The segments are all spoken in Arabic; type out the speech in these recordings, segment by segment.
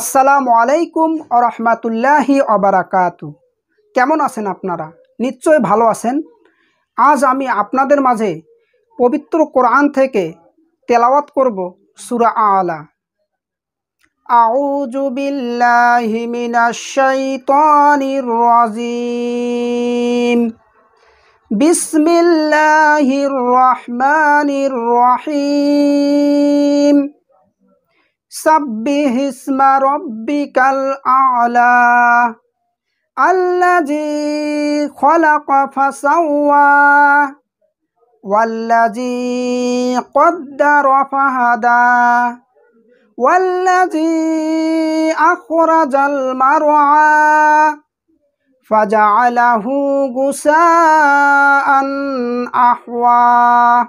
আসসালামু আলাইকুম রহমাতুল্লাহি অবরাকাত কেমন আছেন আপনারা নিশ্চয় ভালো আছেন আজ আমি আপনাদের মাঝে পবিত্র কোরআন থেকে তেলাওয়াত করব সুরা আলা أعوذ بالله من الشيطان الرجيم بسم الله الرحمن الرحيم سبح اسم ربك الأعلى الذي خلق فسوى والذي قدر فهدى والذي أخرج المرعى فجعله غساء أحوى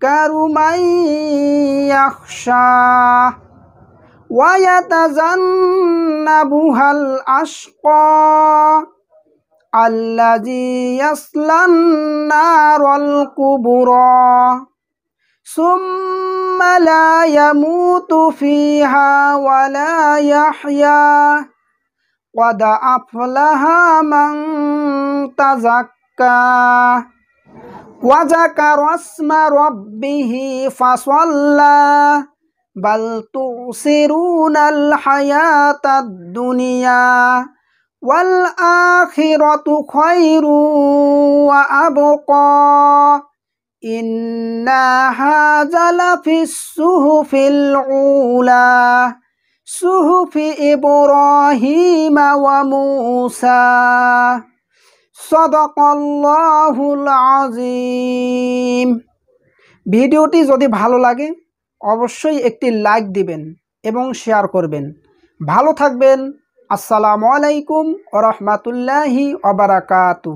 يذكر من يخشى ويتجنبها الأشقى الذي يصلى النار الكبرى ثم لا يموت فيها ولا يحيا قد أفلها من تزكى وذكر اسم ربه فصلى بل تؤثرون الحياة الدنيا والآخرة خير وأبقى إنا هذا لفي السهف العولى سهف إبراهيم وموسى সদকল্লাহুল আজিম ভিডিওটি যদি ভালো লাগে অবশ্যই একটি লাইক দিবেন এবং শেয়ার করবেন ভালো থাকবেন আসসালামু আলাইকুম ওরহমাতুল্লাহি অবরাকাতু